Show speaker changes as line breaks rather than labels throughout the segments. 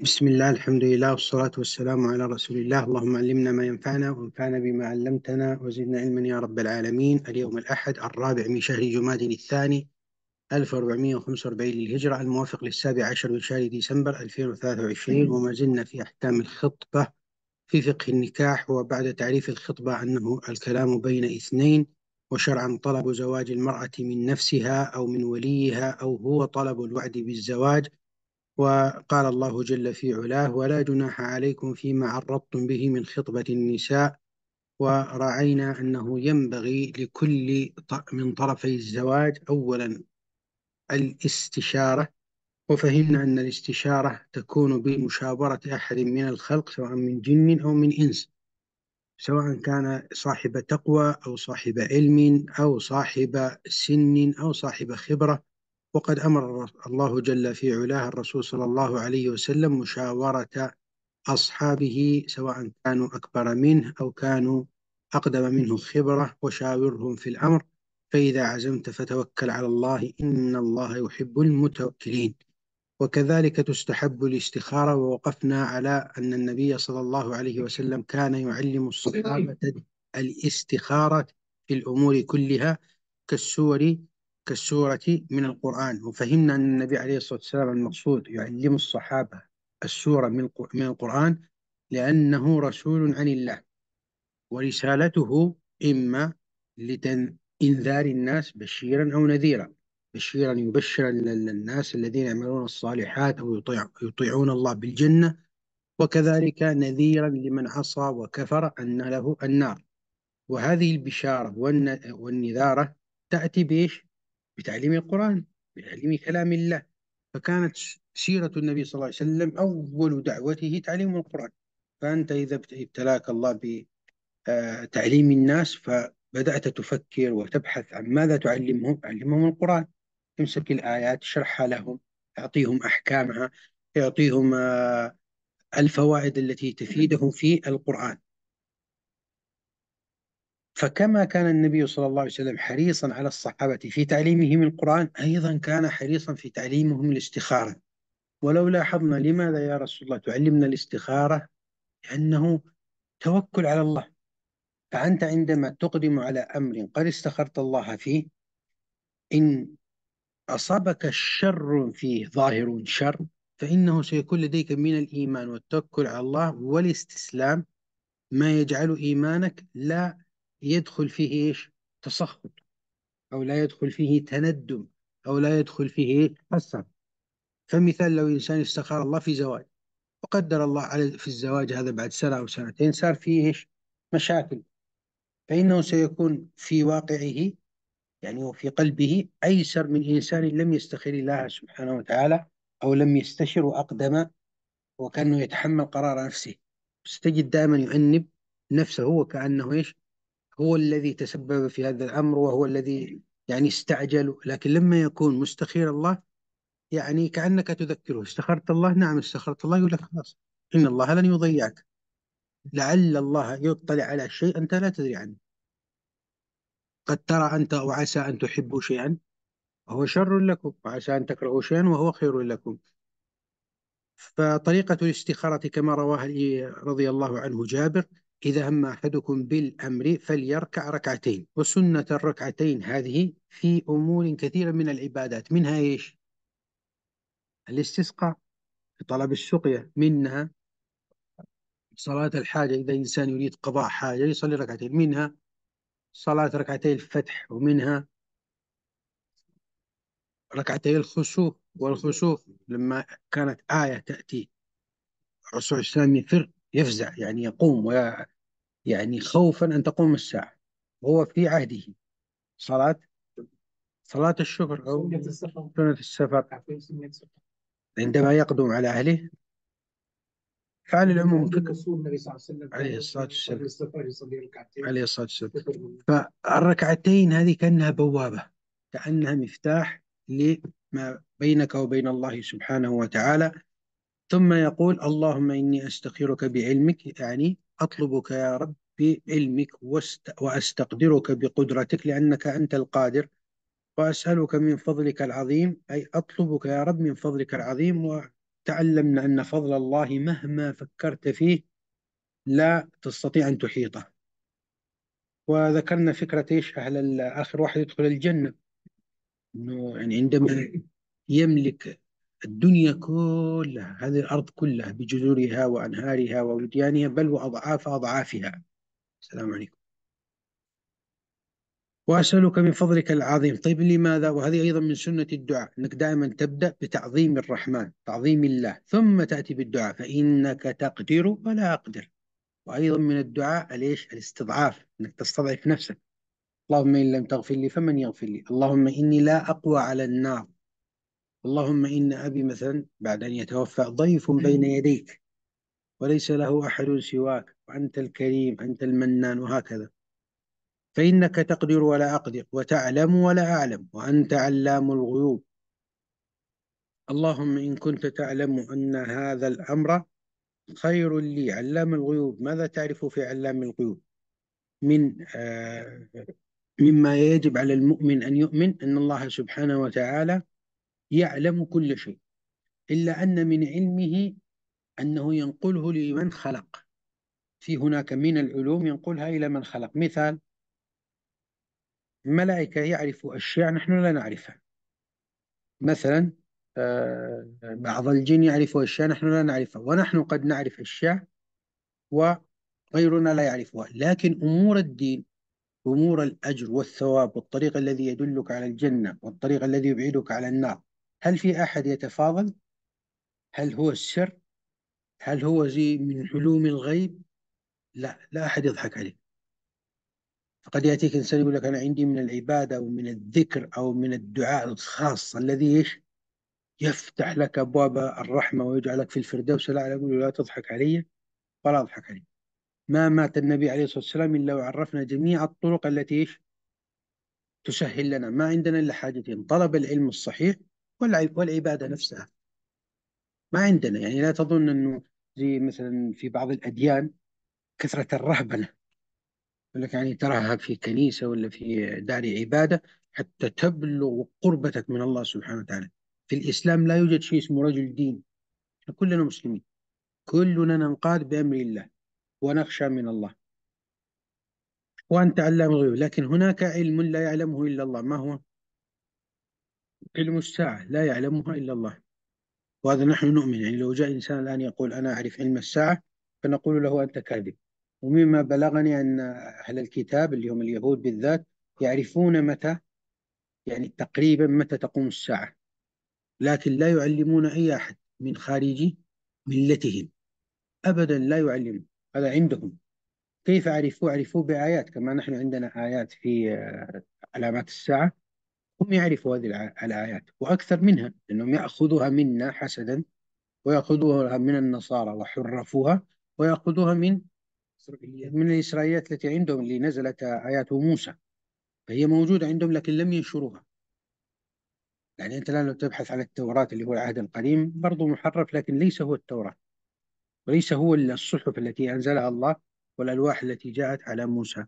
بسم الله الحمد لله والصلاة والسلام على رسول الله اللهم علمنا ما ينفعنا وانفعنا بما علمتنا وزدنا علما يا رب العالمين اليوم الأحد الرابع من شهر جماد الثاني 1445 للهجرة الموافق للسابع عشر من شهر ديسمبر 2023 وما زلنا في أحكام الخطبة في فقه النكاح وبعد تعريف الخطبة أنه الكلام بين اثنين وشرعا طلب زواج المرأة من نفسها أو من وليها أو هو طلب الوعد بالزواج وقال الله جل في علاه ولا جناح عليكم فيما عرضتم به من خطبة النساء ورأينا أنه ينبغي لكل من طرفي الزواج أولا الاستشارة وفهمنا أن الاستشارة تكون بمشاورة أحد من الخلق سواء من جن أو من إنس سواء كان صاحب تقوى أو صاحب علم أو صاحب سن أو صاحب خبرة وقد أمر الله جل في علاه الرسول صلى الله عليه وسلم مشاورة أصحابه سواء كانوا أكبر منه أو كانوا أقدم منه خبرة وشاورهم في الأمر فإذا عزمت فتوكل على الله إن الله يحب المتوكلين وكذلك تستحب الاستخارة ووقفنا على أن النبي صلى الله عليه وسلم كان يعلم الصحابة الاستخارة في الأمور كلها كالسور كالسورة من القرآن وفهمنا أن النبي عليه الصلاة والسلام المقصود يعلم الصحابة السورة من القرآن لأنه رسول عن الله ورسالته إما لإنذار الناس بشيرا أو نذيرا بشيرا يبشر الناس الذين يعملون الصالحات أو يطيعون الله بالجنة وكذلك نذيرا لمن عصى وكفر أن له النار وهذه البشارة والنذارة تأتي بإيش؟ بتعليم القرآن بتعليم كلام الله فكانت سيرة النبي صلى الله عليه وسلم أول دعوته تعليم القرآن فأنت إذا ابتلاك الله بتعليم آه، الناس فبدأت تفكر وتبحث عن ماذا تعلمهم علمهم القرآن تمسك الآيات شرحها لهم أعطيهم أحكامها يعطيهم آه، الفوائد التي تفيدهم في القرآن فكما كان النبي صلى الله عليه وسلم حريصا على الصحابة في تعليمهم القرآن أيضا كان حريصا في تعليمهم الاستخارة ولو لاحظنا لماذا يا رسول الله تعلمنا الاستخارة لأنه توكل على الله فأنت عندما تقدم على أمر قد استخرت الله فيه إن أصابك شر فيه ظاهر شر فإنه سيكون لديك من الإيمان والتوكل على الله والاستسلام ما يجعل إيمانك لا يدخل فيه ايش تسخط او لا يدخل فيه تندم او لا يدخل فيه حسن فمثال لو انسان استخار الله في زواج وقدر الله على في الزواج هذا بعد سنه او سنتين صار فيه ايش مشاكل فانه سيكون في واقعه يعني وفي قلبه ايسر من انسان لم يستخر الله سبحانه وتعالى او لم يستشر واقدم وكانه يتحمل قرار نفسه ستجد دائما يؤنب نفسه وكانه ايش هو الذي تسبب في هذا الأمر وهو الذي يعني استعجل لكن لما يكون مستخير الله يعني كأنك تذكره استخرت الله نعم استخرت الله يقول لك خلاص إن الله لن يضيعك لعل الله يطلع على شيء أنت لا تدري عنه قد ترى أنت وعسى أن تحبوا شيئا وهو شر لكم وعسى أن تكرهوا شيئا وهو خير لكم فطريقة الاستخارة كما رواها رضي الله عنه جابر إذا هم أحدكم بالأمر فليركع ركعتين وسنة الركعتين هذه في أمور كثيرة من العبادات منها إيش؟ الاستسقاء في طلب السقيا منها صلاة الحاجة إذا الإنسان يريد قضاء حاجة يصلي ركعتين منها صلاة ركعتي الفتح ومنها ركعتي الخسوف والخسوف لما كانت آية تأتي الرسول عليه يفر يفزع يعني يقوم ولا يعني خوفا أن تقوم الساعة هو في عهده صلاة صلاة الشكر أو سنة السفر عندما يقدم على أهله فعلى العموم عليه الصلاة والسلام عليه الصلاة والسلام فالركعتين هذه كأنها بوابة كأنها مفتاح لما بينك وبين الله سبحانه وتعالى ثم يقول اللهم إني أستخيرك بعلمك يعني أطلبك يا رب بعلمك وأستقدرك بقدرتك لأنك أنت القادر وأسألك من فضلك العظيم أي أطلبك يا رب من فضلك العظيم وتعلمنا أن فضل الله مهما فكرت فيه لا تستطيع أن تحيطه وذكرنا فكرة إيش أهل آخر واحد يدخل الجنة إنه يعني عندما يملك الدنيا كلها هذه الأرض كلها بجذورها وأنهارها ووديانها بل وأضعاف أضعافها السلام عليكم وأسألك من فضلك العظيم طيب لماذا وهذه أيضا من سنة الدعاء أنك دائما تبدأ بتعظيم الرحمن تعظيم الله ثم تأتي بالدعاء فإنك تقدر ولا أقدر وأيضا من الدعاء ليش الاستضعاف أنك تستضعف نفسك اللهم إن لم تغفر لي فمن يغفر لي اللهم إني لا أقوى على النار اللهم إن أبي مثلا بعد أن يتوفى ضيف بين يديك وليس له أحد سواك وأنت الكريم أنت المنان وهكذا فإنك تقدر ولا أقدر وتعلم ولا أعلم وأنت علام الغيوب اللهم إن كنت تعلم أن هذا الأمر خير لي علام الغيوب ماذا تعرف في علام الغيوب من آه مما يجب على المؤمن أن يؤمن أن الله سبحانه وتعالى يعلم كل شيء إلا أن من علمه أنه ينقله لمن خلق في هناك من العلوم ينقلها إلى من خلق مثال الملائكة يعرفوا أشياء نحن لا نعرفها مثلا آه، بعض الجن يعرفوا أشياء نحن لا نعرفها ونحن قد نعرف أشياء وغيرنا لا يعرفها لكن أمور الدين أمور الأجر والثواب والطريق الذي يدلك على الجنة والطريق الذي يبعدك على النار هل في أحد يتفاضل؟ هل هو السر؟ هل هو زي من علوم الغيب؟ لا لا أحد يضحك عليه فقد يأتيك إنسان يقول لك أنا عندي من العبادة أو من الذكر أو من الدعاء الخاص الذي إيش؟ يفتح لك أبواب الرحمة ويجعلك في الفردوس لا أقول لا تضحك علي ولا أضحك عليه ما مات النبي عليه الصلاة والسلام إلا وعرفنا جميع الطرق التي إيش؟ تسهل لنا ما عندنا إلا حاجتين طلب العلم الصحيح والعبادة نفسها ما عندنا يعني لا تظن أنه زي مثلا في بعض الأديان كثرة الرهبنة يقول لك يعني ترهب في كنيسة ولا في دار عبادة حتى تبلغ قربتك من الله سبحانه وتعالى في الإسلام لا يوجد شيء اسمه رجل دين كلنا مسلمين كلنا ننقاد بأمر الله ونخشى من الله وأنت علام الغيوب لكن هناك علم لا يعلمه إلا الله ما هو علم الساعة لا يعلمها إلا الله وهذا نحن نؤمن يعني لو جاء إنسان الآن يقول أنا أعرف علم الساعة فنقول له أنت كاذب ومما بلغني أن أهل الكتاب اللي هم اليهود بالذات يعرفون متى يعني تقريبا متى تقوم الساعة لكن لا يعلمون أي أحد من خارج ملتهم أبدا لا يعلم هذا عندهم كيف عرفوا عرفوا بآيات كما نحن عندنا آيات في آه، علامات الساعة هم يعرفوا هذه الع- الآيات وأكثر منها لأنهم يأخذوها منا حسدا ويأخذوها من النصارى وحرفوها ويأخذوها من من الإسرائيليات التي عندهم اللي نزلت آيات موسى فهي موجودة عندهم لكن لم ينشروها يعني أنت الآن لو تبحث على التوراة اللي هو العهد القديم برضو محرف لكن ليس هو التوراة وليس هو الصحف التي أنزلها الله والألواح التي جاءت على موسى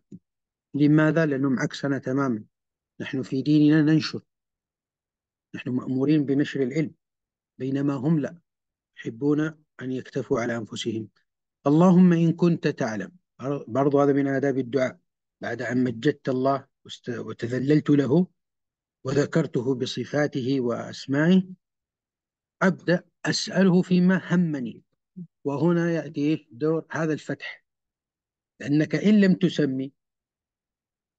لماذا؟ لأنهم عكسنا تماما نحن في ديننا ننشر نحن مأمورين بنشر العلم بينما هم لا يحبون أن يكتفوا على أنفسهم اللهم إن كنت تعلم برضو هذا من آداب الدعاء بعد أن مجدت الله وتذللت له وذكرته بصفاته وأسمائه أبدأ أسأله فيما همني وهنا يأتي دور هذا الفتح لأنك إن لم تسمي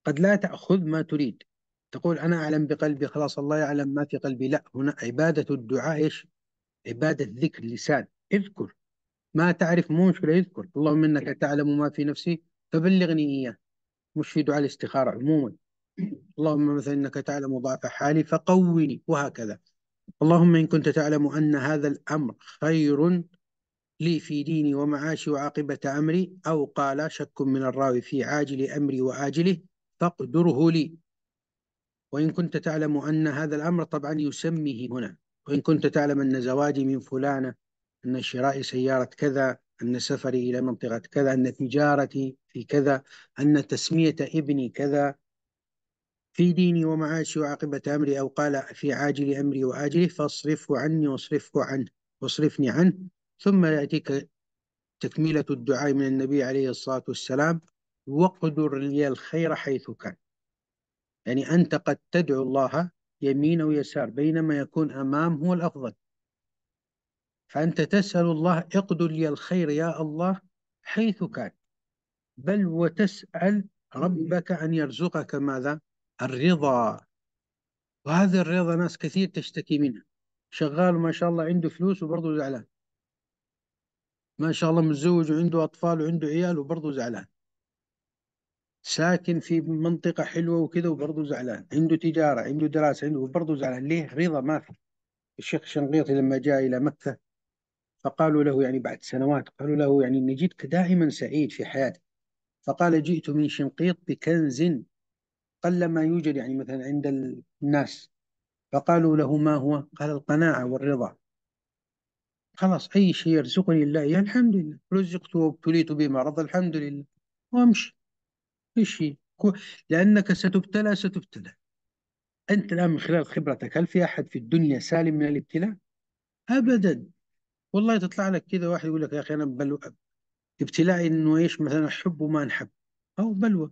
قد لا تأخذ ما تريد تقول أنا أعلم بقلبي خلاص الله يعلم ما في قلبي لا هنا عبادة الدعاء إيش عبادة ذكر لسان اذكر ما تعرف مو مشكله اذكر اللهم إنك تعلم ما في نفسي فبلغني إياه مش في دعاء الاستخارة عموما اللهم مثلا إنك تعلم ضعف حالي فقوني وهكذا اللهم إن كنت تعلم أن هذا الأمر خير لي في ديني ومعاشي وعاقبة أمري أو قال شك من الراوي في عاجل أمري وآجله فاقدره لي وإن كنت تعلم أن هذا الأمر طبعا يسميه هنا وإن كنت تعلم أن زواجي من فلانة أن شراء سيارة كذا أن سفري إلى منطقة كذا أن تجارتي في كذا أن تسمية ابني كذا في ديني ومعاشي وعاقبة أمري أو قال في عاجل أمري وآجله فاصرفه عني واصرفه عنه واصرفني عنه ثم يأتيك تكملة الدعاء من النبي عليه الصلاة والسلام وقدر لي الخير حيث كان يعني أنت قد تدعو الله يمين أو يسار بينما يكون أمام هو الأفضل فأنت تسأل الله اقدر لي الخير يا الله حيث كان بل وتسأل ربك أن يرزقك ماذا؟ الرضا وهذا الرضا ناس كثير تشتكي منها شغال ما شاء الله عنده فلوس وبرضه زعلان ما شاء الله متزوج وعنده أطفال وعنده عيال وبرضه زعلان ساكن في منطقة حلوة وكذا وبرضه زعلان عنده تجارة عنده دراسة عنده وبرضه زعلان ليه رضا ما في الشيخ الشنقيطي لما جاء إلى مكة فقالوا له يعني بعد سنوات قالوا له يعني نجدك دائما سعيد في حياتك فقال جئت من شنقيط بكنز قلما يوجد يعني مثلا عند الناس فقالوا له ما هو قال القناعة والرضا خلاص أي شيء يرزقني الله يا الحمد لله رزقت وابتليت بمرض الحمد لله وأمشي كل شيء لأنك ستبتلى ستبتلى أنت الآن من خلال خبرتك هل في أحد في الدنيا سالم من الابتلاء؟ أبدا والله تطلع لك كذا واحد يقول لك يا أخي أنا بلوى ابتلائي إنه إيش مثلا أحب وما نحب أو بلوى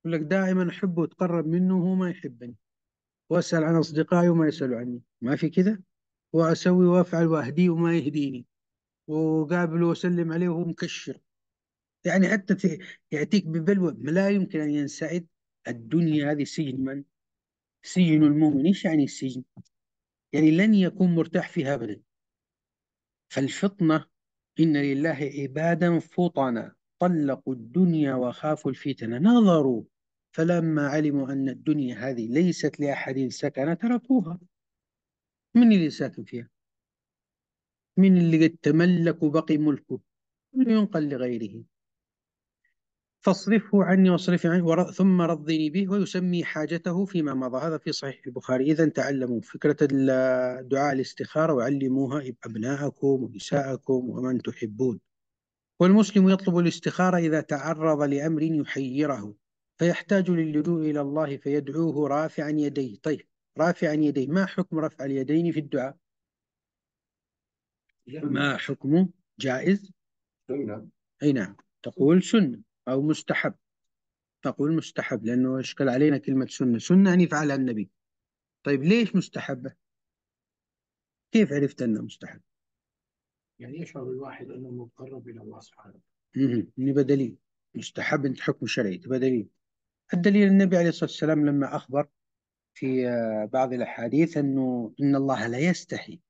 يقول لك دائما أحبه وأتقرب منه وهو ما يحبني وأسأل عن أصدقائي وما يسألوا عني ما في كذا وأسوي وأفعل وأهديه وما يهديني وأقابله وأسلم عليه وهو مكشر يعني حتى يأتيك ببلوى لا يمكن أن ينسعد الدنيا هذه سجن من؟ سجن المؤمن إيش يعني السجن؟ يعني لن يكون مرتاح فيها أبدا فالفطنة إن لله عبادا فطنا طلقوا الدنيا وخافوا الفتنة نظروا فلما علموا أن الدنيا هذه ليست لأحد سكن تركوها من اللي ساكن فيها؟ من اللي قد تملك وبقي ملكه؟ ينقل لغيره فاصرفه عني واصرف عني ثم رضني به ويسمي حاجته فيما مضى هذا في صحيح البخاري إذا تعلموا فكرة دعاء الاستخارة وعلموها أبناءكم ونساءكم ومن تحبون والمسلم يطلب الاستخارة إذا تعرض لأمر يحيره فيحتاج للجوء إلى الله فيدعوه رافعا يديه طيب رافعا يديه ما حكم رفع اليدين في الدعاء ما حكمه جائز أي نعم تقول سنة أو مستحب أقول مستحب لأنه أشكل علينا كلمة سنة سنة أن يعني يفعلها النبي طيب ليش مستحبة؟ كيف عرفت أنها مستحبة؟ يعني يشعر الواحد أنه مقرب إلى الله سبحانه وتعالى يبقى يعني دليل مستحب أنت حكم شرعي تبقى طيب دليل الدليل النبي عليه الصلاة والسلام لما أخبر في آه، بعض الأحاديث أنه إن الله لا يستحي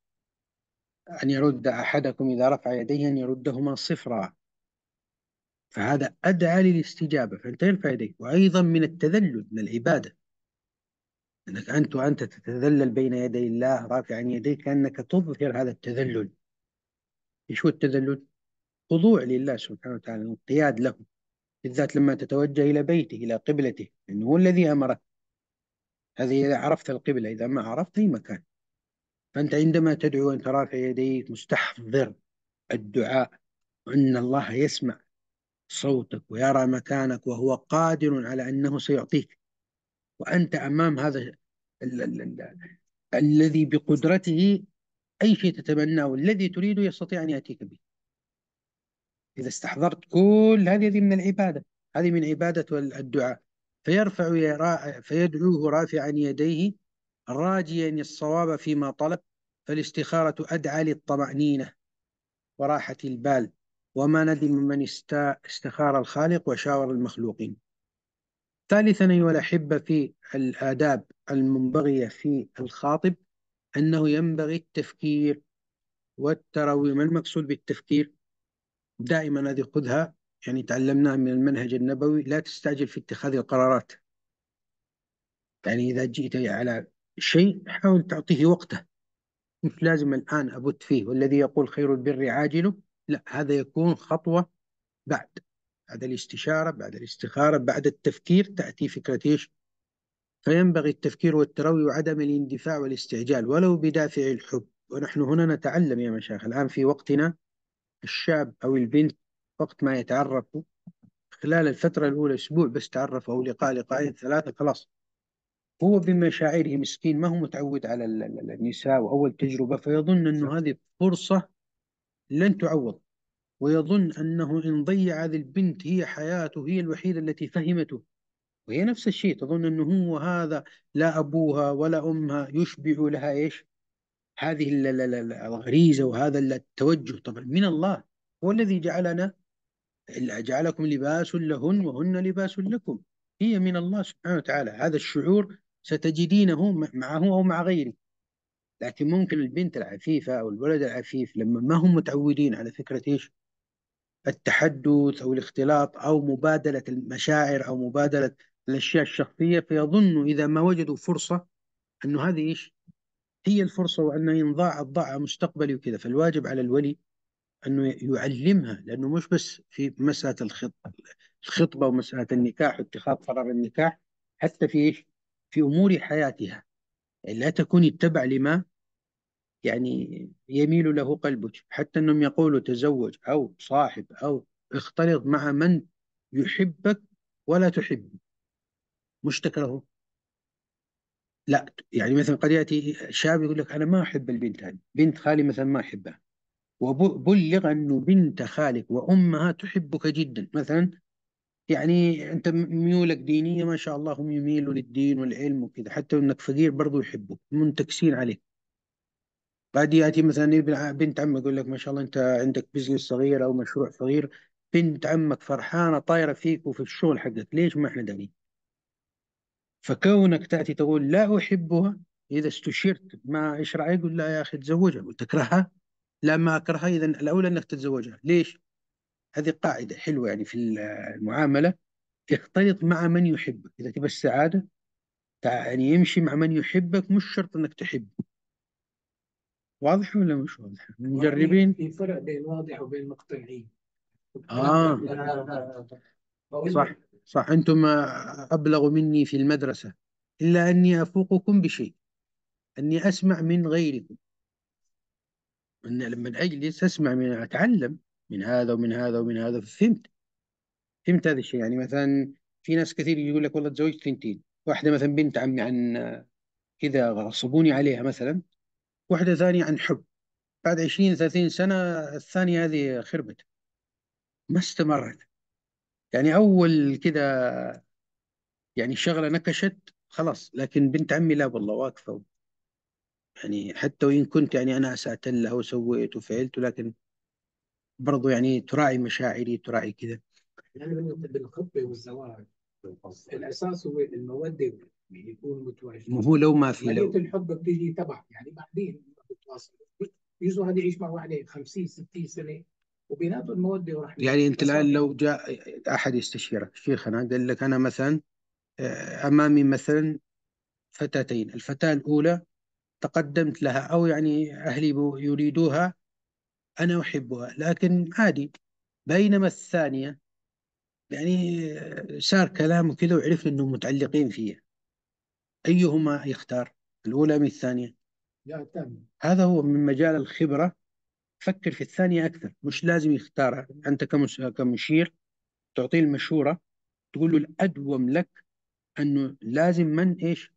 أن يرد أحدكم إذا رفع يديه أن يردهما صفرا فهذا أدعى للاستجابة فأنت ارفع يديك وأيضا من التذلل من العبادة أنك أنت وأنت تتذلل بين يدي الله رافعا يديك أنك تظهر هذا التذلل إيش هو التذلل؟ خضوع لله سبحانه وتعالى انقياد له بالذات لما تتوجه إلى بيته إلى قبلته لأنه هو الذي أمرك هذه إذا عرفت القبلة إذا ما عرفت أي مكان فأنت عندما تدعو وأنت رافع يديك مستحضر الدعاء أن الله يسمع صوتك ويرى مكانك وهو قادر على أنه سيعطيك وأنت أمام هذا الذي بقدرته أي شيء تتمناه والذي تريده يستطيع أن يأتيك به إذا استحضرت كل هذه من العبادة هذه من عبادة الدعاء فيرفع فيدعوه رافعا يديه راجيا الصواب فيما طلب فالاستخارة أدعى للطمأنينة وراحة البال وما ندم من استخار الخالق وشاور المخلوقين ثالثا أيها الأحبة في الآداب المنبغية في الخاطب أنه ينبغي التفكير والتروي ما المقصود بالتفكير دائما هذه خذها يعني تعلمناها من المنهج النبوي لا تستعجل في اتخاذ القرارات يعني إذا جئت على شيء حاول تعطيه وقته مش لازم الآن أبت فيه والذي يقول خير البر عاجله لا هذا يكون خطوة بعد بعد الاستشارة بعد الاستخارة بعد التفكير تأتي فكرة إيش فينبغي التفكير والتروي وعدم الاندفاع والاستعجال ولو بدافع الحب ونحن هنا نتعلم يا مشايخ الآن في وقتنا الشاب أو البنت وقت ما يتعرفوا خلال الفترة الأولى أسبوع بس تعرف أو لقاء لقاءين ثلاثة خلاص هو بمشاعره مسكين ما هو متعود على النساء وأول تجربة فيظن أنه هذه فرصة لن تعوض ويظن أنه إن ضيع هذه البنت هي حياته هي الوحيدة التي فهمته وهي نفس الشيء تظن أنه هو هذا لا أبوها ولا أمها يشبع لها إيش هذه الغريزة وهذا التوجه طبعا من الله هو الذي جعلنا جعلكم لباس لهن وهن لباس لكم هي من الله سبحانه وتعالى هذا الشعور ستجدينه معه أو مع غيره لكن ممكن البنت العفيفة أو الولد العفيف لما ما هم متعودين على فكرة إيش التحدث أو الاختلاط أو مبادلة المشاعر أو مبادلة الأشياء الشخصية فيظنوا إذا ما وجدوا فرصة أنه هذه إيش هي الفرصة وأنه ينضاع الضاع مستقبلي وكذا فالواجب على الولي أنه يعلمها لأنه مش بس في مسألة الخطبة الخطبة ومسألة النكاح واتخاذ قرار النكاح حتى في إيش في أمور حياتها لا تكون اتبع لما يعني يميل له قلبك حتى أنهم يقولوا تزوج أو صاحب أو اختلط مع من يحبك ولا تحبه مش تكرهه لا يعني مثلا قد يأتي شاب يقول لك أنا ما أحب البنت هذه بنت خالي مثلا ما أحبها وبلغ أنه بنت خالك وأمها تحبك جدا مثلا يعني انت ميولك دينيه ما شاء الله هم يميلوا للدين والعلم وكذا حتى انك فقير برضو يحبوك منتكسين عليك بعد ياتي مثلا ابن بنت عمك يقول لك ما شاء الله انت عندك بزنس صغير او مشروع صغير بنت عمك فرحانه طايره فيك وفي الشغل حقك ليش ما احنا دارين فكونك تاتي تقول لا احبها اذا استشرت ما ايش رايك يقول لا يا اخي تزوجها وتكرهها لا ما اكرهها اذا الاولى انك تتزوجها ليش هذه قاعدة حلوة يعني في المعاملة اختلط مع من يحبك إذا تبى السعادة يعني يمشي مع من يحبك مش شرط إنك تحبه واضح ولا مش واضح؟ مجربين في فرق بين واضح وبين مقتنعين آه صح صح أنتم أبلغ مني في المدرسة إلا أني أفوقكم بشيء أني أسمع من غيركم أن لما أجلس أسمع من أتعلم من هذا ومن هذا ومن هذا فهمت فهمت هذا الشيء يعني مثلا في ناس كثير يقول لك والله تزوجت ثنتين واحدة مثلا بنت عمي عن كذا غصبوني عليها مثلا واحدة ثانية عن حب بعد 20 30 سنة الثانية هذه خربت ما استمرت يعني أول كذا يعني شغلة نكشت خلاص لكن بنت عمي لا والله واقفة يعني حتى وإن كنت يعني أنا أسأت لها وسويت وفعلت لكن برضو يعني تراعي مشاعري تراعي كذا يعني بالخطبه والزواج الاساس هو الموده يكون متواجد هو لو ما في لو الحب بتيجي تبع يعني بعدين بتواصل يجوا هذا يعيش مع واحده 50 60 سنه وبيناتهم الموده ورحمه يعني انت الان لو جاء احد يستشيرك شيخنا قال لك انا مثلا آه، امامي مثلا فتاتين الفتاه الاولى تقدمت لها او يعني اهلي يريدوها أنا أحبها لكن عادي بينما الثانية يعني صار كلام كذا وعرفنا إنهم متعلقين فيها أيهما يختار الأولى أم الثانية؟ لا الثانية هذا هو من مجال الخبرة فكر في الثانية أكثر مش لازم يختارها أنت كمشير تعطيه المشورة تقول له الأدوم لك أنه لازم من إيش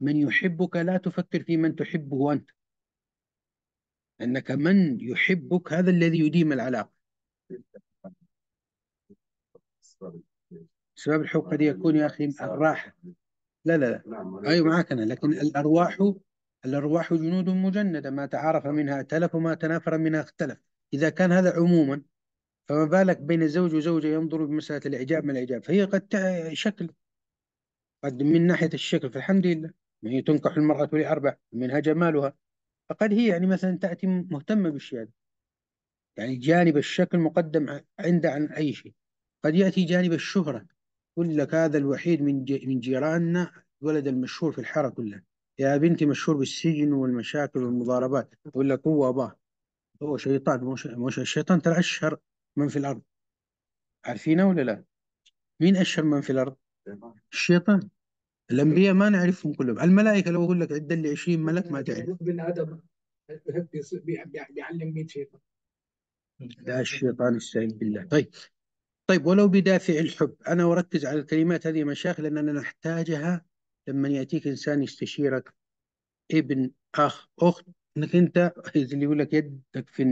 من يحبك لا تفكر في من تحبه أنت أنك من يحبك هذا الذي يديم العلاقة سبب الحب قد يكون يا أخي الراحة لا لا لا نعم، اي أيوة، معك أنا لكن الأرواح الأرواح جنود مجندة ما تعارف منها ائتلف وما تنافر منها اختلف إذا كان هذا عموما فما بالك بين زوج وزوجة ينظر بمسألة الإعجاب ما الإعجاب فهي قد شكل قد من ناحية الشكل فالحمد لله هي تنكح المرأة لأربع منها جمالها فقد هي يعني مثلا تأتي مهتمة بالشيء هذا يعني جانب الشكل مقدم عند عن أي شيء قد يأتي جانب الشهرة يقول لك هذا الوحيد من من جيراننا الولد المشهور في الحارة كلها يا بنتي مشهور بالسجن والمشاكل والمضاربات يقول لك هو أباه هو شيطان مش مش الشيطان ترى أشهر من في الأرض عارفينه ولا لا؟ مين أشهر من في الأرض؟ الشيطان الأنبياء ما نعرفهم كلهم الملائكة لو أقول لك عد لي 20 ملك ما تعرف ابن آدم بيعلم 100 شيطان لا الشيطان استعين بالله طيب طيب ولو بدافع الحب أنا أركز على الكلمات هذه مشايخ لأننا نحتاجها لما يأتيك إنسان يستشيرك ابن أخ أخت أنك أنت اللي يقول لك يدك في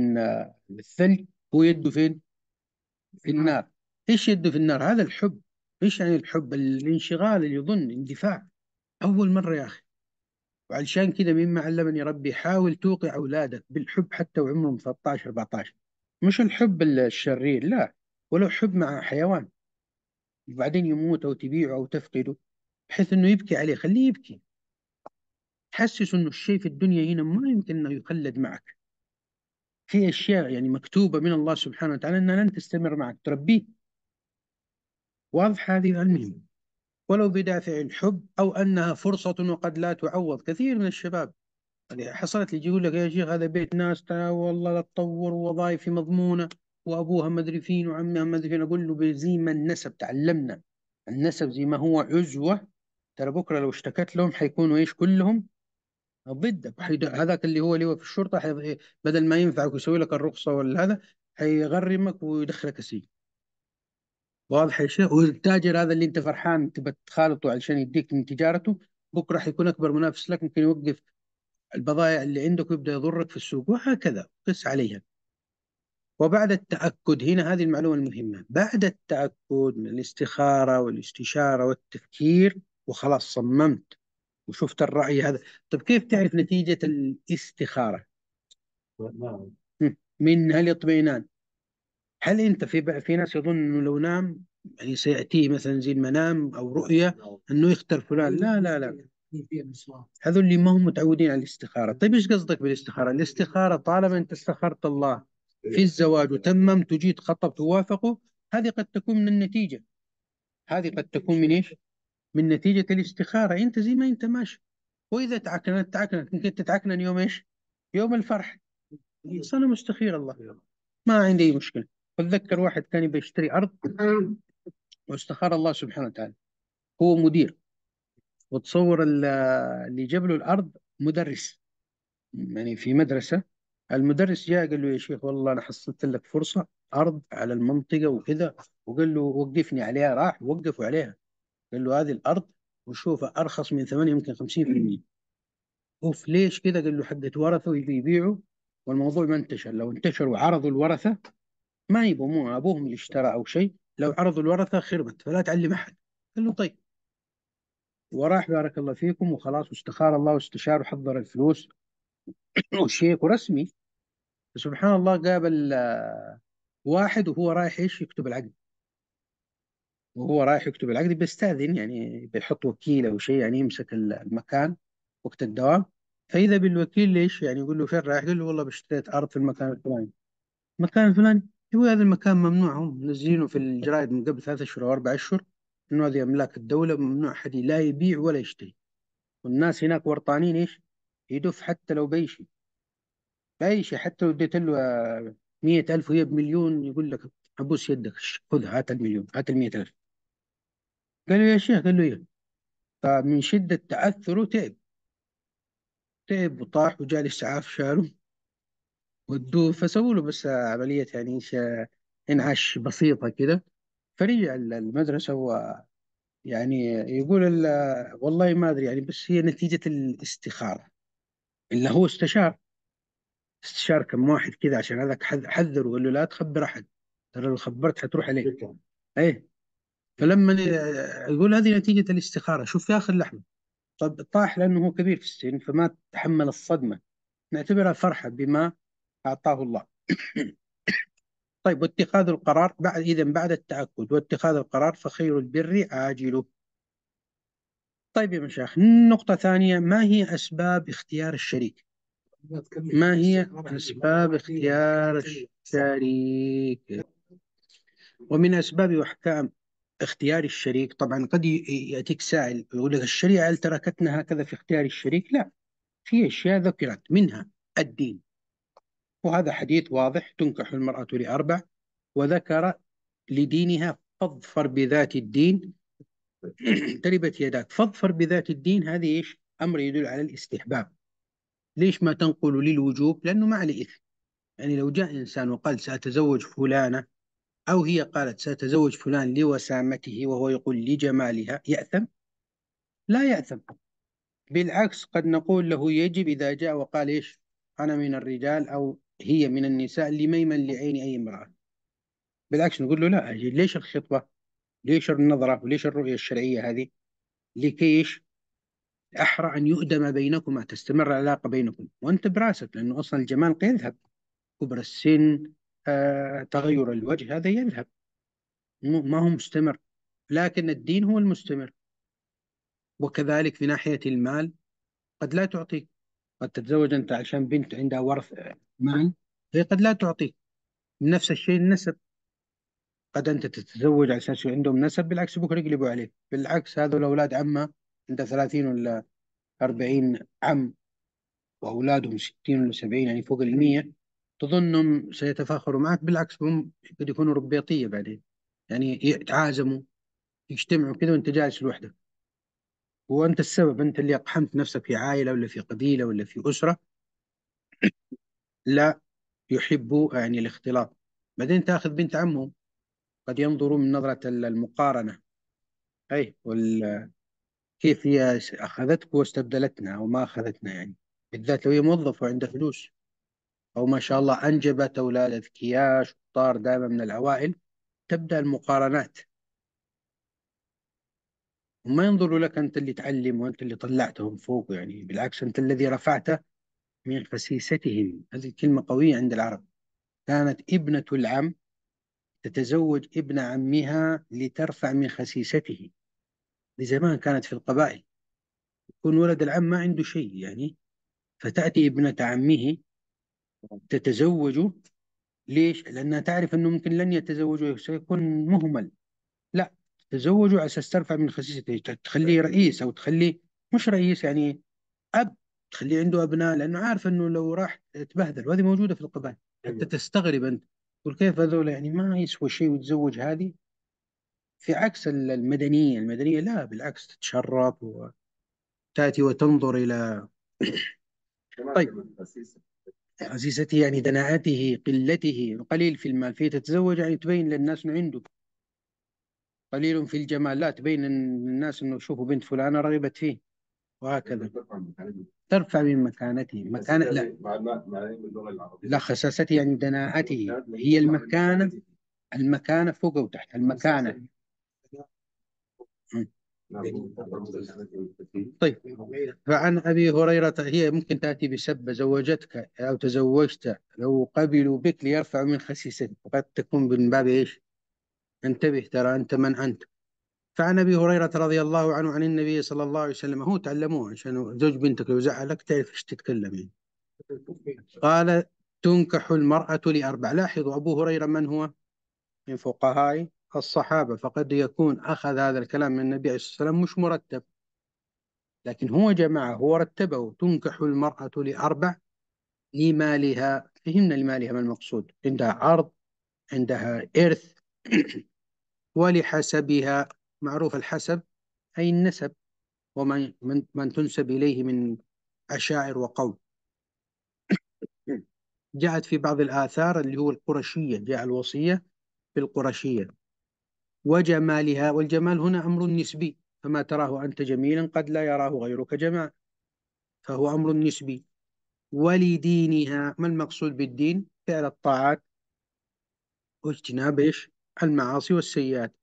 الثلج هو يده فين؟ في النار ايش يده في النار؟ هذا الحب ايش يعني الحب الانشغال اللي يظن اندفاع اول مره يا اخي وعلشان كذا مما علمني ربي حاول توقع اولادك بالحب حتى وعمرهم 13 14 مش الحب الشرير لا ولو حب مع حيوان وبعدين يموت او تبيعه او تفقده بحيث انه يبكي عليه خليه يبكي تحسس انه الشيء في الدنيا هنا ما يمكن انه يخلد معك في اشياء يعني مكتوبه من الله سبحانه وتعالى انها لن تستمر معك تربيه واضح هذه الميم ولو بدافع الحب أو أنها فرصة وقد لا تعوض كثير من الشباب يعني حصلت لي يقول لك يا شيخ هذا بيت ناس والله لا تطور وظائفي مضمونة وأبوها مدري فين وعمها مدري فين أقول له زي ما النسب تعلمنا النسب زي ما هو عزوة ترى بكرة لو اشتكت لهم حيكونوا إيش كلهم ضدك هذاك اللي هو اللي هو في الشرطة بدل ما ينفعك ويسوي لك الرخصة ولا هذا حيغرمك ويدخلك السجن واضح يا شيخ والتاجر هذا اللي انت فرحان تبى تخالطه علشان يديك من تجارته بكره حيكون اكبر منافس لك ممكن يوقف البضائع اللي عندك ويبدا يضرك في السوق وهكذا قس عليها وبعد التأكد هنا هذه المعلومة المهمة بعد التأكد من الاستخارة والاستشارة والتفكير وخلاص صممت وشفت الرأي هذا طب كيف تعرف نتيجة الاستخارة نعم. من هل اطمئنان هل انت في بقى في ناس يظن انه لو نام يعني سياتيه مثلا زي المنام او رؤيه انه يختار فلان لا لا لا هذول اللي ما هم متعودين على الاستخاره طيب ايش قصدك بالاستخاره الاستخاره طالما انت استخرت الله في الزواج وتممت وجيت خطب توافقه هذه قد تكون من النتيجه هذه قد تكون من ايش من نتيجه الاستخاره انت زي ما انت ماشي واذا تعكنت تعكنت ممكن تتعكنن يوم ايش يوم الفرح انا مستخير الله ما عندي اي مشكله اتذكر واحد كان بيشتري ارض نعم. واستخار الله سبحانه وتعالى هو مدير وتصور اللي جاب له الارض مدرس يعني في مدرسه المدرس جاء قال له يا شيخ والله انا حصلت لك فرصه ارض على المنطقه وكذا وقال له وقفني عليها راح وقفوا عليها قال له هذه الارض وشوفها ارخص من ثمانية يمكن 50% اوف ليش كذا قال له حقت ورثه يبيعوا والموضوع ما انتشر لو انتشر وعرضوا الورثه ما يبوا مو ابوهم اللي اشترى او شيء لو عرضوا الورثه خربت فلا تعلم احد قال له طيب وراح بارك الله فيكم وخلاص واستخار الله واستشار وحضر الفلوس وشيك ورسمي سبحان الله قابل واحد وهو رايح ايش يكتب العقد وهو رايح يكتب العقد بيستاذن يعني بيحط وكيل او شيء يعني يمسك المكان وقت الدوام فاذا بالوكيل ليش يعني يقول له فين رايح؟ يقول له والله اشتريت ارض في المكان الفلاني المكان الفلاني هو هذا المكان ممنوع هم منزلينه في الجرائد من قبل ثلاثة أشهر أو أربعة أشهر إنه هذه أملاك الدولة ممنوع حد لا يبيع ولا يشتري والناس هناك ورطانين إيش يدف حتى لو بأي شيء بأي شيء حتى لو اديت له مية ألف وهي بمليون يقول لك أبوس يدك خذ هات المليون هات المية ألف قال له يا شيخ قال له إيه فمن شدة تأثره تعب تعب وطاح وجالس الإسعاف شاله ودوه فسووا له بس عملية يعني إيش انعاش بسيطة كده فرجع المدرسة و يعني يقول والله ما أدري يعني بس هي نتيجة الاستخارة إلا هو استشار استشار كم واحد كده عشان هذاك حذر حذره وقال له لا تخبر أحد ترى لو خبرت حتروح عليك أي إيه فلما يقول هذه نتيجة الاستخارة شوف في آخر لحظة طب طاح لأنه هو كبير في السن فما تحمل الصدمة نعتبرها فرحة بما أعطاه الله طيب واتخاذ القرار بعد إذا بعد التأكد واتخاذ القرار فخير البر عاجله طيب يا مشايخ نقطة ثانية ما هي أسباب اختيار الشريك ما هي أسباب اختيار الشريك ومن أسباب وأحكام اختيار الشريك طبعا قد يأتيك سائل يقول لك الشريعة هل تركتنا هكذا في اختيار الشريك لا في أشياء ذكرت منها الدين وهذا حديث واضح تنكح المرأة لأربع وذكر لدينها فاظفر بذات الدين تربت يداك فاظفر بذات الدين هذه إيش أمر يدل على الاستحباب ليش ما تنقل للوجوب لأنه ما عليه إثم يعني لو جاء إنسان وقال سأتزوج فلانة أو هي قالت سأتزوج فلان لوسامته وهو يقول لجمالها يأثم لا يأثم بالعكس قد نقول له يجب إذا جاء وقال إيش أنا من الرجال أو هي من النساء اللي ميمن لعين أي امرأة بالعكس نقول له لا ليش الخطبة ليش النظرة وليش الرؤية الشرعية هذه لكيش أحرى أن يؤدم بينكما تستمر العلاقة بينكم وأنت براسك لأنه أصلا الجمال يذهب كبر السن آه، تغير الوجه هذا يذهب ما هو مستمر لكن الدين هو المستمر وكذلك في ناحية المال قد لا تعطيك قد تتزوج أنت عشان بنت عندها ورث معا نعم. هي قد لا تعطيك نفس الشيء النسب قد أنت تتزوج على أساس عندهم نسب بالعكس بكرة يقلبوا عليك بالعكس هذول أولاد عمه عنده 30 ولا 40 عم وأولادهم 60 ولا 70 يعني فوق 100 تظنهم سيتفاخروا معك بالعكس هم قد يكونوا ربيطية بعدين يعني يتعازموا يجتمعوا كذا وأنت جالس لوحدك وأنت السبب أنت اللي أقحمت نفسك في عائلة ولا في قبيلة ولا في أسرة لا يحب يعني الاختلاط بعدين تاخذ بنت عمه قد ينظروا من نظرة المقارنة أي وال... كيف هي أخذتك واستبدلتنا أو ما أخذتنا يعني بالذات لو هي موظفة وعندها فلوس أو ما شاء الله أنجبت أولاد أذكياء شطار دائما من العوائل تبدأ المقارنات وما ينظروا لك أنت اللي تعلم وأنت اللي طلعتهم فوق يعني بالعكس أنت الذي رفعته من خسيستهم هذه كلمة قوية عند العرب كانت ابنة العم تتزوج ابن عمها لترفع من خسيسته لزمان كانت في القبائل يكون ولد العم ما عنده شيء يعني فتأتي ابنة عمه تتزوج ليش؟ لأنها تعرف أنه ممكن لن يتزوج سيكون مهمل لا تتزوجوا على أساس ترفع من خسيسته تخليه رئيس أو تخليه مش رئيس يعني أب تخليه عنده ابناء لانه عارف انه لو راح تبهدل وهذه موجوده في القبائل حتى أيوة. تستغرب انت تقول كيف هذول يعني ما يسوى شيء ويتزوج هذه في عكس المدنيه المدنيه لا بالعكس تتشرف وتاتي وتنظر الى طيب عزيزتي يعني دناءته قلته قليل في المال فيه تتزوج يعني تبين للناس انه عنده قليل في الجمال لا تبين للناس انه شوفوا بنت فلانه رغبت فيه وهكذا ترفع من مكانته مكانة يعني يعني لا لا خساسته يعني دناءته هي المكانة المكانة فوق وتحت المكانة نعم، طيب فعن أبي هريرة هي ممكن تأتي بسب زوجتك أو تزوجت لو قبلوا بك ليرفعوا من خسيستك قد تكون من باب إيش انتبه ترى أنت من أنت فعن ابي هريره رضي الله عنه عن النبي صلى الله عليه وسلم هو تعلموه عشان زوج بنتك لو زعلك تعرف ايش تتكلم يعني. قال تنكح المراه لاربع لاحظوا ابو هريره من هو؟ من فقهاء الصحابه فقد يكون اخذ هذا الكلام من النبي عليه الصلاه والسلام مش مرتب لكن هو جماعه هو رتبه تنكح المراه لاربع لمالها فهمنا لمالها ما المقصود عندها عرض عندها إرث ولحسبها معروف الحسب أي النسب ومن من, من تنسب إليه من أشاعر وقوم جاءت في بعض الآثار اللي هو القرشية جاء الوصية في القرشية وجمالها والجمال هنا أمر نسبي فما تراه أنت جميلا قد لا يراه غيرك جمال فهو أمر نسبي ولدينها ما المقصود بالدين فعل الطاعات واجتناب ايش المعاصي والسيئات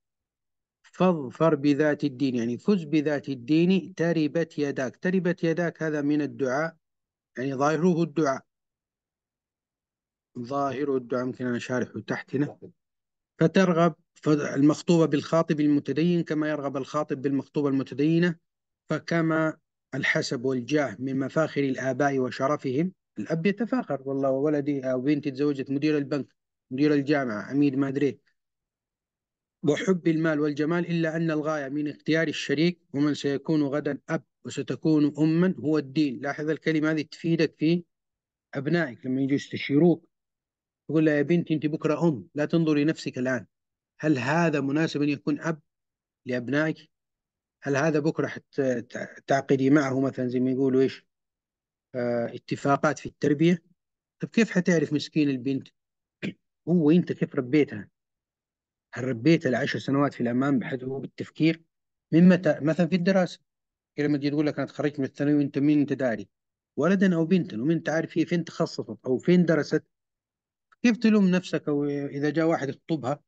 فاظفر بذات الدين يعني فز بذات الدين تربت يداك تربت يداك هذا من الدعاء يعني ظاهره الدعاء ظاهر الدعاء يمكن أنا شارحه تحت هنا فترغب المخطوبة بالخاطب المتدين كما يرغب الخاطب بالمخطوبة المتدينة فكما الحسب والجاه من مفاخر الآباء وشرفهم الأب يتفاخر والله ولدي أو بنتي تزوجت مدير البنك مدير الجامعة عميد ما أدري وحب المال والجمال إلا أن الغاية من اختيار الشريك ومن سيكون غدا أب وستكون أما هو الدين لاحظ الكلمة هذه تفيدك في أبنائك لما يجوا يستشيروك تقول لها يا بنتي أنت بكرة أم لا تنظري نفسك الآن هل هذا مناسب أن يكون أب لأبنائك هل هذا بكرة حتى تعقدي معه مثلا زي ما يقولوا إيش آه، اتفاقات في التربية طب كيف حتعرف مسكين البنت هو أنت كيف ربيتها هل ربيت العشر سنوات في الأمام بحيث هو بالتفكير من متى مثلا في الدراسة لما تجي تقول لك أنا تخرجت من الثانوي وأنت مين أنت داري ولدا أو بنتا ومين أنت عارف هي فين تخصصت أو فين درست كيف تلوم نفسك أو إذا جاء واحد يخطبها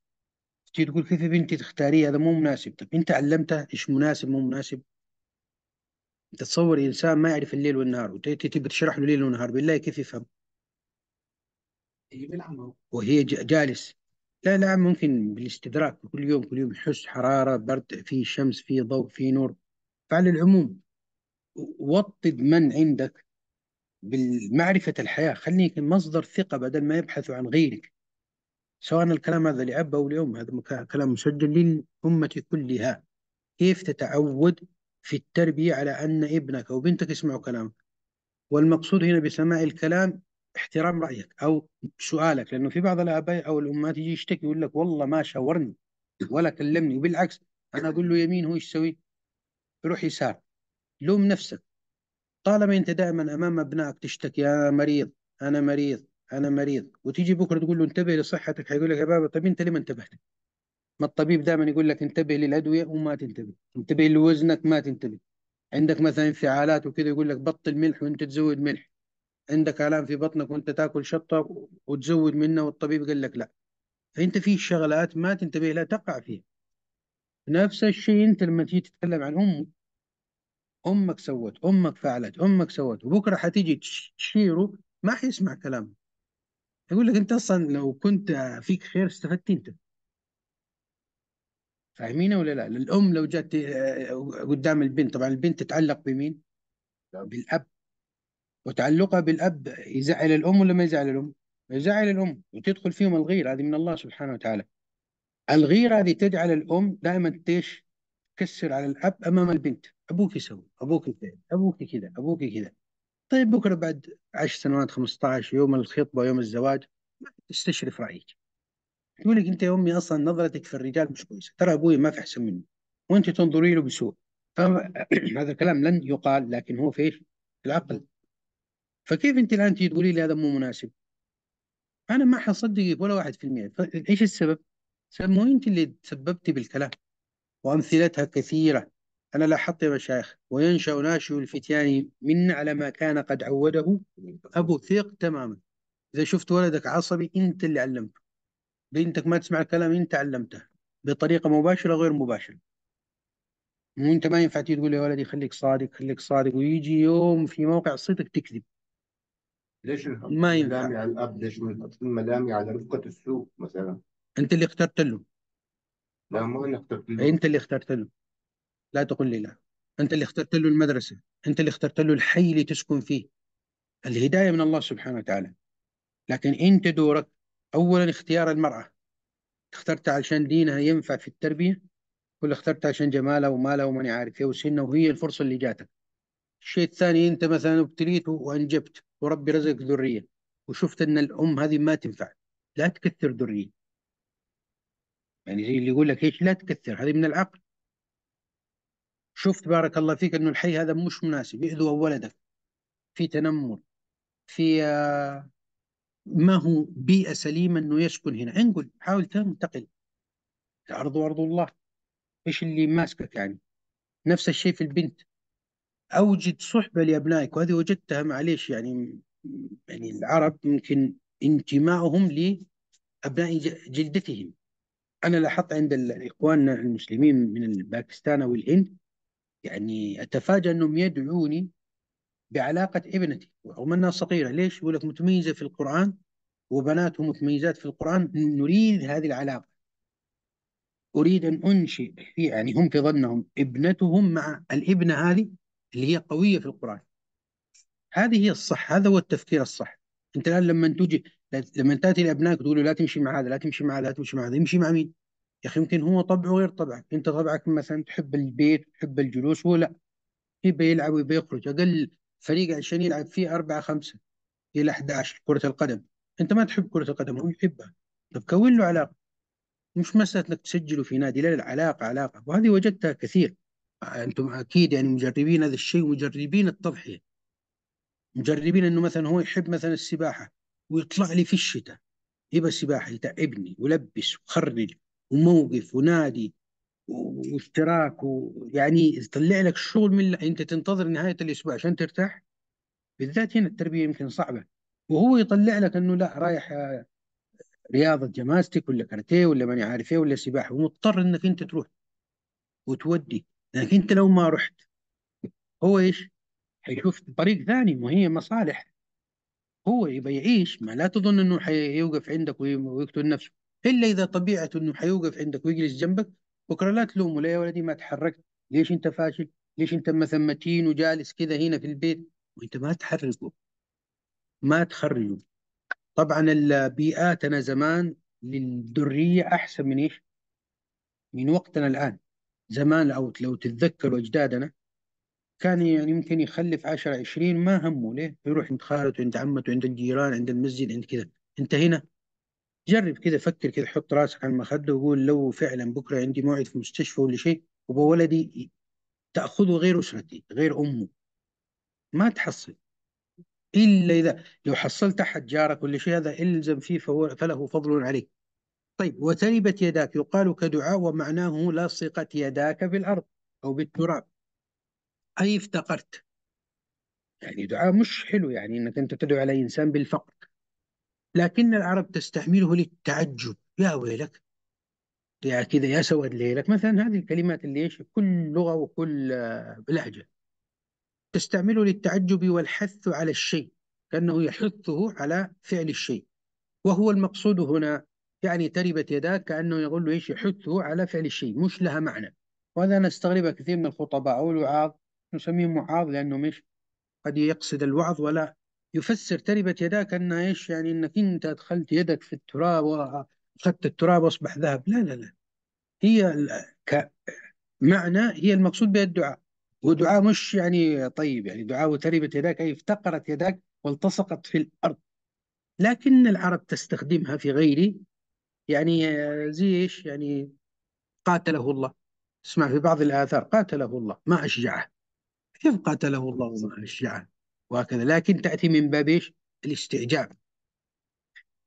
تجي تقول كيف بنتي تختاري هذا مو مناسب طب أنت علمتها إيش مناسب مو مناسب تتصور انسان ما يعرف الليل والنهار وتجي تبي تشرح له ليل ونهار بالله كيف يفهم؟ وهي جالس لا لا ممكن بالاستدراك كل يوم كل يوم يحس حرارة برد في شمس في ضوء في نور فعلى العموم وطد من عندك بمعرفة الحياة خليك مصدر ثقة بدل ما يبحث عن غيرك سواء الكلام هذا لأب أو لأم هذا كلام مسجل للأمة كلها كيف تتعود في التربية على أن ابنك أو بنتك يسمعوا كلامك والمقصود هنا بسماع الكلام احترام رايك او سؤالك لانه في بعض الاباء او الامهات يجي يشتكي يقول لك والله ما شاورني ولا كلمني وبالعكس انا اقول له يمين هو ايش يسوي؟ يروح يسار لوم نفسك طالما انت دائما امام ابنائك تشتكي انا مريض انا مريض انا مريض وتيجي بكره تقول له انتبه لصحتك حيقول لك يا بابا طيب انت ليه ما انتبهت؟ ما الطبيب دائما يقول لك انتبه للادويه وما تنتبه، انتبه لوزنك ما تنتبه، عندك مثلا انفعالات وكذا يقول لك بطل ملح وانت تزود ملح، عندك آلام في بطنك وأنت تاكل شطة وتزود منها والطبيب قال لك لا فأنت في شغلات ما تنتبه لها تقع فيها نفس الشيء أنت لما تيجي تتكلم عن أمك أمك سوت أمك فعلت أمك سوت وبكرة حتيجي تشيره ما حيسمع كلامه يقول لك أنت أصلا لو كنت فيك خير استفدت أنت فاهمين ولا لا؟ الأم لو جت آه، قدام البنت طبعا البنت تتعلق بمين؟ نعم. بالأب وتعلقها بالأب يزعل الأم ولا ما يزعل الأم؟ يزعل الأم وتدخل فيهم الغيرة هذه من الله سبحانه وتعالى الغيرة هذه تجعل الأم دائما تيش تكسر على الأب أمام البنت أبوك يسوي أبوك يفعل أبوك كذا أبوك كذا طيب بكرة بعد 10 سنوات 15 يوم الخطبة يوم الزواج تستشرف رأيك تقول لك أنت يا أمي أصلا نظرتك في الرجال مش كويسة ترى أبوي ما في أحسن مني وأنت تنظري له بسوء هذا الكلام لن يقال لكن هو في العقل فكيف انت الان تيجي تقولي لي هذا مو مناسب؟ انا ما حصدقك ولا واحد في المئة ايش السبب؟ السبب مو انت اللي تسببتي بالكلام وامثلتها كثيره انا لاحظت يا مشايخ وينشا ناشئ الفتيان من على ما كان قد عوده ابو ثيق تماما اذا شفت ولدك عصبي انت اللي علمته بنتك ما تسمع الكلام انت علمته بطريقه مباشره غير مباشره وانت ما ينفع تقول يا ولدي خليك صادق خليك صادق ويجي يوم في موقع صدق تكذب ليش ما ينفع ملامي على الاب ليش حاطين ملامي على رفقه السوق مثلا انت اللي اخترت له لا ما انا اخترت له انت اللي اخترت له لا تقل لي لا انت اللي اخترت له المدرسه انت اللي اخترت له الحي اللي تسكن فيه الهدايه من الله سبحانه وتعالى لكن انت دورك اولا اختيار المراه اخترت عشان دينها ينفع في التربيه ولا اخترت عشان جمالها ومالها وماني عارف ايه وسنها وهي الفرصه اللي جاتك الشيء الثاني انت مثلا ابتليت وانجبت وربي رزقك ذريه وشفت ان الام هذه ما تنفع لا تكثر ذريه يعني زي اللي يقول لك ايش لا تكثر هذه من العقل شفت بارك الله فيك انه الحي هذا مش مناسب ياذوا ولدك في تنمر في آه، ما هو بيئه سليمه انه يسكن هنا انقل حاول تنتقل الارض ارض الله ايش اللي ماسكك يعني نفس الشيء في البنت اوجد صحبه لابنائك وهذه وجدتها معليش يعني يعني العرب يمكن انتمائهم لابناء جلدتهم انا لاحظت عند الاخوان المسلمين من باكستان او الهند يعني اتفاجا انهم يدعوني بعلاقه ابنتي رغم انها صغيره ليش؟ يقول لك متميزه في القران وبناتهم متميزات في القران نريد هذه العلاقه اريد ان انشئ في يعني هم في ظنهم ابنتهم مع الابنه هذه اللي هي قوية في القرآن هذه هي الصح هذا هو التفكير الصح أنت الآن لما تجي لما تأتي لأبنائك تقول له لا تمشي مع هذا لا تمشي مع هذا لا تمشي مع هذا يمشي مع مين؟ يا أخي يمكن هو طبعه غير طبعك أنت طبعك مثلا تحب البيت تحب الجلوس هو لا يبي يلعب ويبي يخرج أقل فريق عشان يلعب فيه أربعة خمسة إلى 11 كرة القدم أنت ما تحب كرة القدم هو يحبها طب كون له علاقة مش مسألة أنك تسجله في نادي لا العلاقة علاقة وهذه وجدتها كثير انتم اكيد يعني مجربين هذا الشيء ومجربين التضحيه مجربين انه مثلا هو يحب مثلا السباحه ويطلع لي في الشتاء يبقى سباحه يتعبني ولبس وخرج وموقف ونادي واشتراك ويعني يطلع لك شغل من انت تنتظر نهايه الاسبوع عشان ترتاح بالذات هنا التربيه يمكن صعبه وهو يطلع لك انه لا رايح آه، رياضه جماستيك ولا كاراتيه ولا ماني عارف ايه ولا سباحه ومضطر انك انت تروح وتودي لكن انت لو ما رحت هو ايش؟ حيشوف طريق ثاني ما هي مصالح هو يبغى يعيش ما لا تظن انه حيوقف عندك ويقتل نفسه الا اذا طبيعته انه حيوقف عندك ويجلس جنبك بكره لا تلومه لا يا ولدي ما تحركت ليش انت فاشل؟ ليش انت مثلا متين وجالس كذا هنا في البيت؟ وانت ما تحركه ما تخرجه طبعا بيئاتنا زمان للذريه احسن من ايش؟ من وقتنا الان زمان او لو تتذكروا اجدادنا كان يعني ممكن يخلف 10 20 ما همه ليه؟ يروح عند خالته عند عمته عند الجيران عند المسجد عند كذا انت هنا جرب كذا فكر كذا حط راسك على المخده وقول لو فعلا بكره عندي موعد في مستشفى ولا شيء وبولدي تاخذه غير اسرتي غير امه ما تحصل الا اذا لو حصلت احد جارك ولا شيء هذا الزم فيه فله فضل عليك طيب وتربت يداك يقال كدعاء ومعناه لصقت يداك في الأرض أو بالتراب أي افتقرت يعني دعاء مش حلو يعني أنك أنت تدعو على إنسان بالفقر لكن العرب تستعمله للتعجب يا ويلك يا كذا يا سود ليلك مثلا هذه الكلمات اللي ايش كل لغه وكل آه، لهجه تستعمله للتعجب والحث على الشيء كانه يحثه على فعل الشيء وهو المقصود هنا يعني تربت يداك كأنه يقول له إيش يحثه على فعل الشيء مش لها معنى وهذا استغربه كثير من الخطباء أو الوعاظ نسميه معاظ لأنه مش قد يقصد الوعظ ولا يفسر تربت يداك أنها إيش يعني أنك أنت أدخلت يدك في التراب وأخذت التراب وأصبح ذهب لا لا لا هي كمعنى هي المقصود بها الدعاء ودعاء مش يعني طيب يعني دعاء وتربت يداك أي افتقرت يداك والتصقت في الأرض لكن العرب تستخدمها في غير يعني آه، زي ايش يعني قاتله الله تسمع في بعض الآثار قاتله الله ما أشجعه كيف قاتله الله وما أشجعه وهكذا لكن تأتي من باب ايش الاستعجاب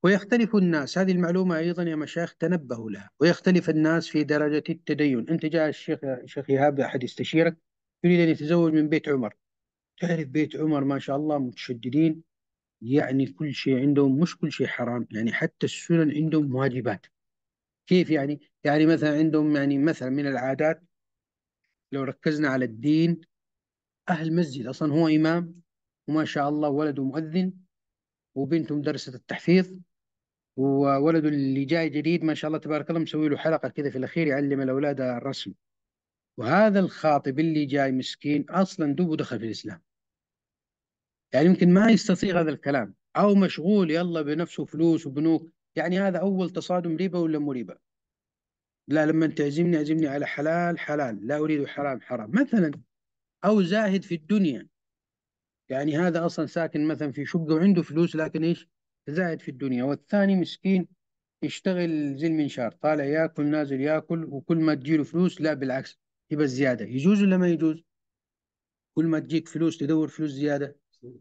ويختلف الناس هذه المعلومة أيضا يا مشايخ تنبهوا لها ويختلف الناس في درجة التدين أنت جاء الشيخ شيخ إيهاب أحد يستشيرك يريد أن يتزوج من بيت عمر تعرف بيت عمر ما شاء الله متشددين يعني كل شيء عندهم مش كل شيء حرام يعني حتى السنن عندهم واجبات كيف يعني يعني مثلا عندهم يعني مثلا من العادات لو ركزنا على الدين أهل مسجد أصلا هو إمام وما شاء الله ولده مؤذن وبنته مدرسة التحفيظ وولده اللي جاي جديد ما شاء الله تبارك الله مسوي له حلقة كذا في الأخير يعلم الأولاد الرسم وهذا الخاطب اللي جاي مسكين أصلا دوبه دخل في الإسلام يعني يمكن ما يستطيع هذا الكلام أو مشغول يلا بنفسه فلوس وبنوك يعني هذا أول تصادم ريبة ولا مو ريبة لا لما تعزمني أعزمني على حلال حلال لا أريد حرام حرام مثلا أو زاهد في الدنيا يعني هذا أصلا ساكن مثلا في شقة وعنده فلوس لكن إيش زاهد في الدنيا والثاني مسكين يشتغل زي المنشار طالع ياكل نازل ياكل وكل ما تجيله فلوس لا بالعكس يبقى زيادة يجوز ولا ما يجوز كل ما تجيك فلوس تدور فلوس زيادة شو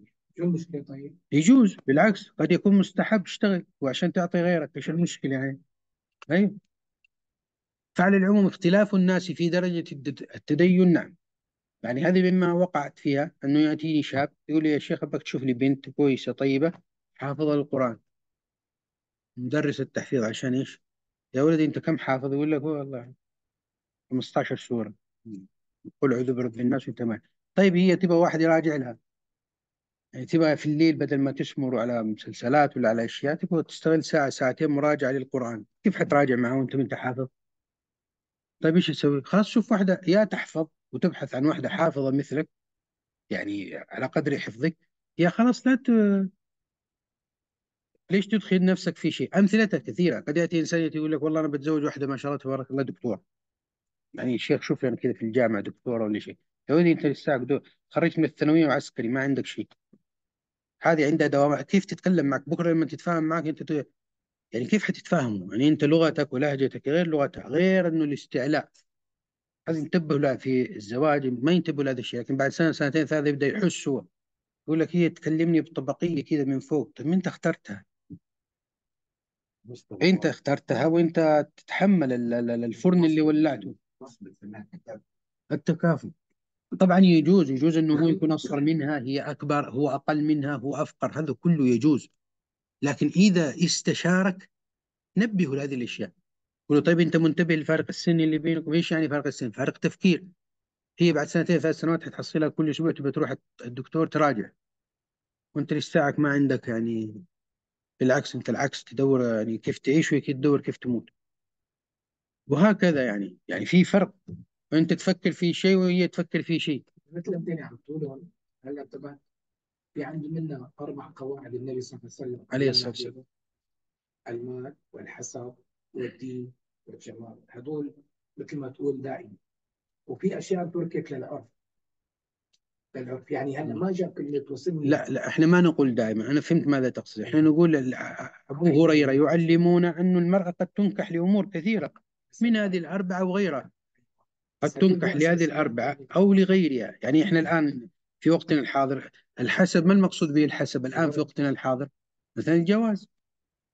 المشكلة طيب؟ يجوز بالعكس قد يكون مستحب تشتغل وعشان تعطي غيرك ايش المشكلة يعني؟ ايوه طيب. فعلى العموم اختلاف الناس في درجة التدين نعم يعني هذه مما وقعت فيها انه ياتيني شاب يقول لي يا شيخ ابغاك تشوف لي بنت كويسة طيبة حافظة القرآن مدرس التحفيظ عشان ايش؟ يا ولدي انت كم حافظ؟ يقول لك والله 15 سورة قل اعوذ برب الناس وانت طيب هي تبغى واحد يراجع لها يعني تبغى في الليل بدل ما تسمر على مسلسلات ولا على اشياء تبغى تستغل ساعه ساعتين مراجعه للقران كيف حتراجع معه وانت انت حافظ؟ طيب ايش اسوي؟ خلاص شوف واحده يا تحفظ وتبحث عن واحده حافظه مثلك يعني على قدر حفظك يا خلاص لا ت... ليش تدخل نفسك في شيء؟ امثلتها كثيره، قد ياتي انسان يقول لك والله انا بتزوج واحده ما شاء الله تبارك الله دكتوره. يعني الشيخ شوف لنا يعني كذا في الجامعه دكتوره ولا شيء، يا ولدي انت لساك خرجت من الثانويه وعسكري ما عندك شيء. هذه عندها دوامع كيف تتكلم معك بكره لما تتفاهم معك انت ت... يعني كيف حتتفاهموا يعني انت لغتك ولهجتك غير لغتها غير انه الاستعلاء لازم ينتبهوا لها في الزواج ما ينتبهوا لهذا الشيء لكن بعد سنه سنتين ثلاثه يبدا يحس هو يقول لك هي تكلمني بطبقيه كذا من فوق طيب انت اخترتها انت اخترتها وانت تتحمل الفرن اللي ولعته التكافؤ طبعا يجوز يجوز انه هو يكون اصغر منها هي اكبر هو اقل منها هو افقر هذا كله يجوز لكن اذا استشارك نبهه لهذه الاشياء قولوا طيب انت منتبه لفارق السن اللي بينكم ايش يعني فارق السن؟ فارق تفكير هي بعد سنتين ثلاث سنوات حتحصلها كل اسبوع تبي تروح الدكتور تراجع وانت لساعك ما عندك يعني بالعكس انت العكس تدور يعني كيف تعيش وكيف تدور كيف تموت وهكذا يعني يعني في فرق انت تفكر في شيء وهي تفكر في شيء مثل ما عم تقول هلا تبع في عندي منا اربع قواعد النبي صلى الله عليه وسلم عليه الصلاه والسلام المال والحسب والدين والجمال هدول مثل ما تقول دائم وفي اشياء تركت للعرف للعرف يعني هلا ما جاب كلمه توصلني لا لا احنا ما نقول دائما انا فهمت ماذا تقصد احنا نقول ابو هريره يعلمون انه المراه قد تنكح لامور كثيره من هذه الاربعه وغيرها قد تنكح لهذه الأربعة أو لغيرها يعني إحنا الآن في وقتنا الحاضر الحسب ما المقصود به الحسب الآن في وقتنا الحاضر مثلا الجواز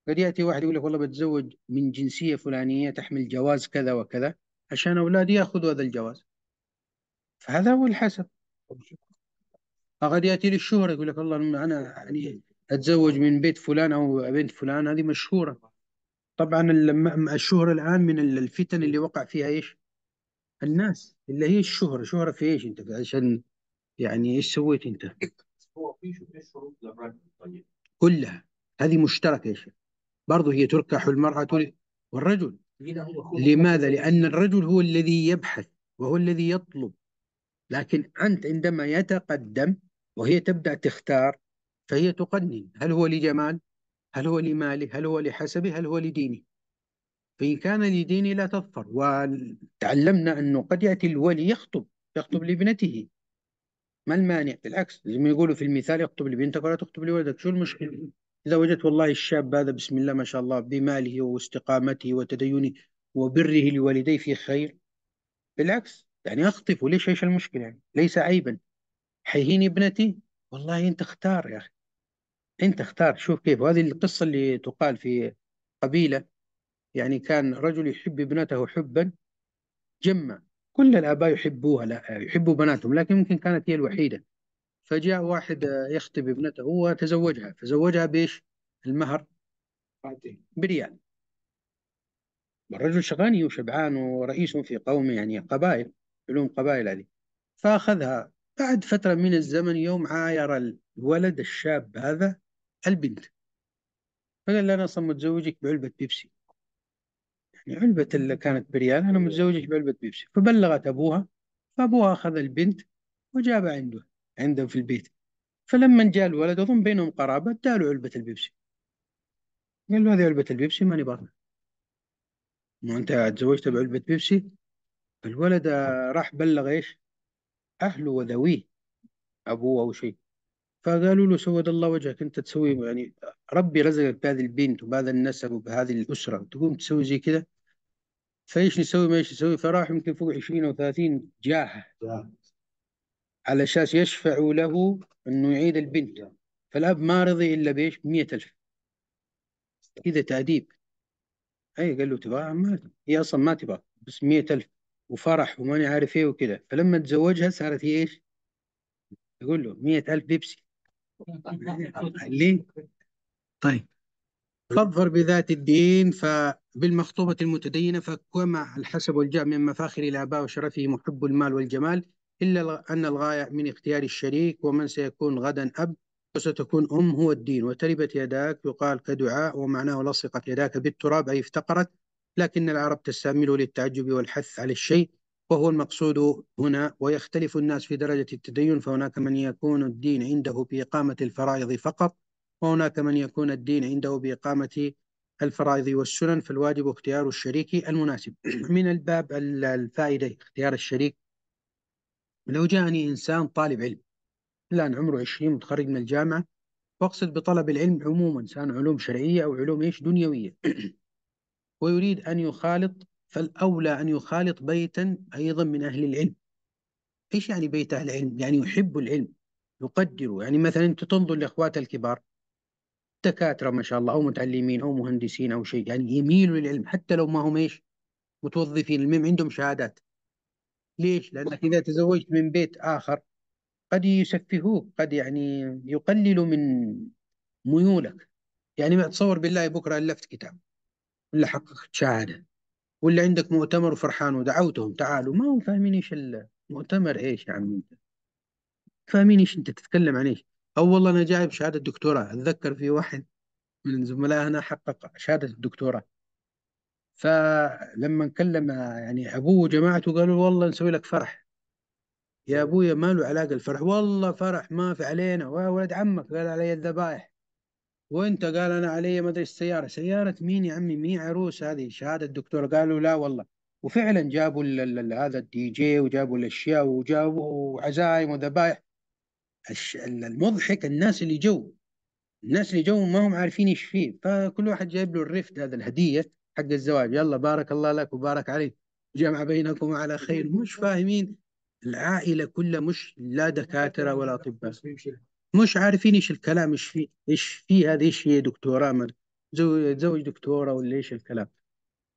قد يأتي واحد يقول لك والله بتزوج من جنسية فلانية تحمل جواز كذا وكذا عشان أولادي يأخذوا هذا الجواز فهذا هو الحسب قد يأتي للشهرة يقول لك والله أنا يعني أتزوج من بيت فلان أو بنت فلان هذه مشهورة طبعا الشهرة الآن من الفتن اللي وقع فيها إيش الناس اللي هي الشهرة شهرة في ايش انت عشان يعني ايش سويت انت؟ هو في شروط للرجل طيب كلها هذه مشتركة يا شيخ برضه هي تركح المرأة والرجل لماذا؟ لأن الرجل هو الذي يبحث وهو الذي يطلب لكن أنت عندما يتقدم وهي تبدأ تختار فهي تقنن هل هو لجمال؟ هل هو لماله؟ هل هو لحسبه؟ هل هو لدينه؟ فإن كان لديني لا تظفر وتعلمنا أنه قد يأتي الولي يخطب يخطب لابنته ما المانع بالعكس زي ما يقولوا في المثال يخطب لبنتك ولا تخطب لولدك شو المشكلة إذا وجدت والله الشاب هذا بسم الله ما شاء الله بماله واستقامته وتدينه وبره لوالديه في خير بالعكس يعني أخطفه ليش إيش المشكلة يعني ليس عيبا حيهيني ابنتي والله أنت اختار يا أخي أنت اختار شوف كيف وهذه القصة اللي تقال في قبيلة يعني كان رجل يحب ابنته حبا جما كل الآباء يحبوها لا يحبوا بناتهم لكن يمكن كانت هي الوحيدة فجاء واحد يخطب ابنته وتزوجها فزوجها بإيش المهر بريال والرجل شغاني وشبعان ورئيس في قوم يعني قبائل علوم قبائل هذه فأخذها بعد فترة من الزمن يوم عاير الولد الشاب هذا البنت فقال لنا أنا أصلا متزوجك بعلبة بيبسي علبة اللي كانت بريال أنا إيه. متزوجك بعلبة بيبسي فبلغت أبوها فأبوها أخذ البنت وجابها عنده عندهم في البيت فلما جاء الولد أظن بينهم قرابة اداله علبة البيبسي قال له هذه علبة البيبسي ماني باطل ما أنت تزوجت بعلبة بيبسي الولد راح بلغ إيش أهله وذويه أبوه أو شيء فقالوا له سود الله وجهك انت تسوي يعني ربي رزقك بهذه البنت وبهذا النسب وبهذه الاسره وتقوم تسوي زي كذا فايش نسوي ما ايش نسوي فراح يمكن فوق 20 او 30 جاه على اساس يشفعوا له انه يعيد البنت فالاب ما رضي الا بايش؟ ب 100000 كذا تاديب اي قال له تبغاها ما هي اصلا ما تبغى بس 100000 وفرح وماني عارف ايه وكذا فلما تزوجها صارت هي ايش؟ يقول له 100000 بيبسي ليه؟ طيب فاظفر بذات الدين فبالمخطوبة المتدينة فكما الحسب والجاء من مفاخر الآباء وشرفه محب المال والجمال إلا أن الغاية من اختيار الشريك ومن سيكون غدا أب وستكون أم هو الدين وتربت يداك يقال كدعاء ومعناه لصقت يداك بالتراب أي افتقرت لكن العرب تستعمله للتعجب والحث على الشيء وهو المقصود هنا ويختلف الناس في درجة التدين فهناك من يكون الدين عنده بإقامة الفرائض فقط وهناك من يكون الدين عنده بإقامة الفرائض والسنن فالواجب اختيار الشريك المناسب من الباب الفائدة اختيار الشريك لو جاءني إنسان طالب علم الآن عمره 20 متخرج من الجامعة واقصد بطلب العلم عموما سواء علوم شرعية أو علوم إيش دنيوية ويريد أن يخالط فالأولى أن يخالط بيتا أيضا من أهل العلم إيش يعني بيت أهل العلم؟ يعني يحب العلم يقدروا يعني مثلا أنت تنظر لإخوات الكبار دكاترة ما شاء الله أو متعلمين أو مهندسين أو شيء يعني يميلوا للعلم حتى لو ما هم إيش متوظفين المهم عندهم شهادات ليش؟ لأنك إذا تزوجت من بيت آخر قد يسفهوك قد يعني يقللوا من ميولك يعني ما تصور بالله بكرة ألفت كتاب ولا حققت شهادة واللي عندك مؤتمر وفرحان ودعوتهم تعالوا ما هم فاهمين ايش المؤتمر ايش يا عمي انت فاهمين ايش انت تتكلم عن ايش او والله انا جايب شهاده دكتوراه اتذكر في واحد من زملائنا حقق شهاده الدكتوراه فلما كلم يعني ابوه وجماعته قالوا والله نسوي لك فرح يا ابويا ما له علاقه الفرح والله فرح ما في علينا ولد عمك قال علي الذبائح وانت قال انا علي ما ادري السياره سياره مين يا عمي مين عروس هذه شهاده الدكتور قالوا لا والله وفعلا جابوا هذا الدي جي وجابوا الاشياء وجابوا عزايم وذبايح المضحك الناس اللي جو الناس اللي جو ما هم عارفين ايش فيه فكل واحد جايب له الرفد هذا الهديه حق الزواج يلا بارك الله لك وبارك عليك جمع بينكم على خير مش فاهمين العائله كلها مش لا دكاتره ولا اطباء مش عارفين ايش الكلام ايش في ايش في هذه ايش هي دكتوراه ما- زوج دكتوره ولا ايش الكلام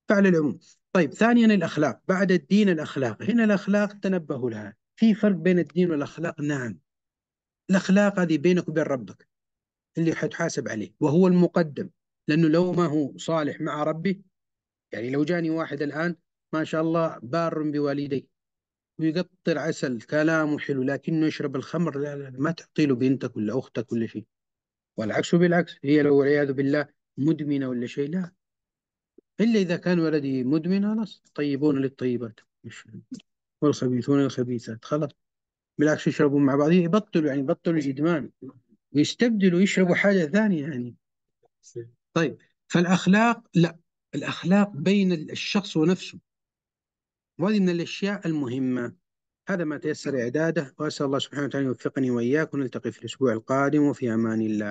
فعلى العموم طيب ثانيا الأخلاق بعد الدين الأخلاق هنا الأخلاق تنبهوا لها في فرق بين الدين والأخلاق نعم الأخلاق هذه بينك وبين ربك اللي حتحاسب عليه وهو المقدم لأنه لو ما هو صالح مع ربي يعني لو جاني واحد الآن ما شاء الله بار بوالديه يقطر عسل كلامه حلو لكنه يشرب الخمر لا لا ما تعطي له بنتك ولا أختك ولا شيء والعكس بالعكس هي لو والعياذ بالله مدمنة ولا شيء لا إلا إذا كان ولدي مدمن خلاص طيبون للطيبات مش والخبيثون للخبيثات خلاص بالعكس يشربوا مع بعض يبطلوا يعني يبطلوا الإدمان ويستبدلوا يشربوا حاجة ثانية يعني طيب فالأخلاق لا الأخلاق بين الشخص ونفسه وهذه من الأشياء المهمة هذا ما تيسر إعداده وأسأل الله سبحانه وتعالى يوفقني وإياك ونلتقي في الأسبوع القادم وفي أمان الله